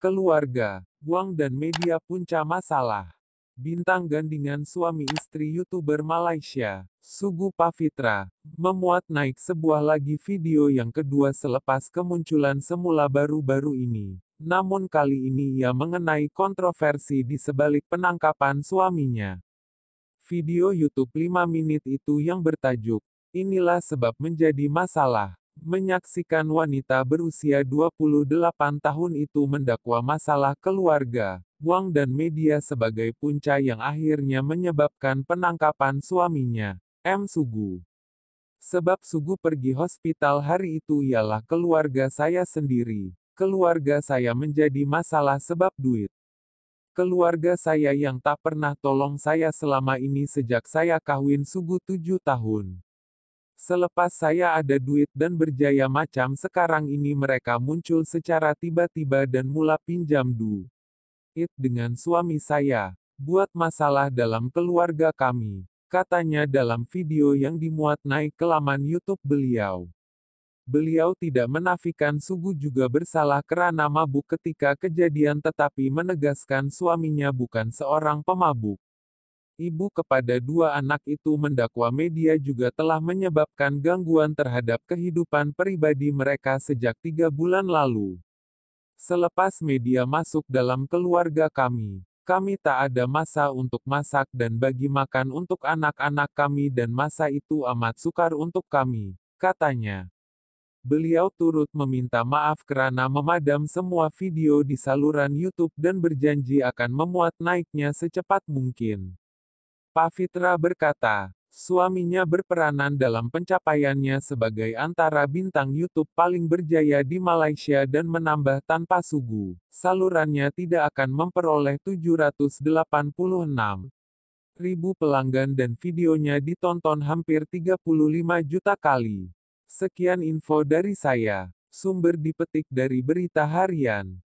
keluarga, uang dan media punca masalah. Bintang gandingan suami istri YouTuber Malaysia, Sugu Pavitra, memuat naik sebuah lagi video yang kedua selepas kemunculan semula baru-baru ini. Namun kali ini ia mengenai kontroversi di sebalik penangkapan suaminya. Video YouTube 5 menit itu yang bertajuk, Inilah sebab menjadi masalah menyaksikan wanita berusia 28 tahun itu mendakwa masalah keluarga, uang dan media sebagai punca yang akhirnya menyebabkan penangkapan suaminya, M. Sugu. Sebab Sugu pergi hospital hari itu ialah keluarga saya sendiri. Keluarga saya menjadi masalah sebab duit. Keluarga saya yang tak pernah tolong saya selama ini sejak saya kawin Sugu tujuh tahun. Selepas saya ada duit dan berjaya macam sekarang ini mereka muncul secara tiba-tiba dan mula pinjam du. dengan suami saya. Buat masalah dalam keluarga kami. Katanya dalam video yang dimuat naik ke laman Youtube beliau. Beliau tidak menafikan Sugu juga bersalah karena mabuk ketika kejadian tetapi menegaskan suaminya bukan seorang pemabuk ibu kepada dua anak itu mendakwa media juga telah menyebabkan gangguan terhadap kehidupan pribadi mereka sejak tiga bulan lalu. Selepas media masuk dalam keluarga kami, kami tak ada masa untuk masak dan bagi makan untuk anak-anak kami dan masa itu amat sukar untuk kami, katanya. Beliau turut meminta maaf karena memadam semua video di saluran YouTube dan berjanji akan memuat naiknya secepat mungkin. Pak Fitra berkata, suaminya berperanan dalam pencapaiannya sebagai antara bintang YouTube paling berjaya di Malaysia dan menambah tanpa sugu, salurannya tidak akan memperoleh 786 ribu pelanggan dan videonya ditonton hampir 35 juta kali. Sekian info dari saya. Sumber dipetik dari berita harian.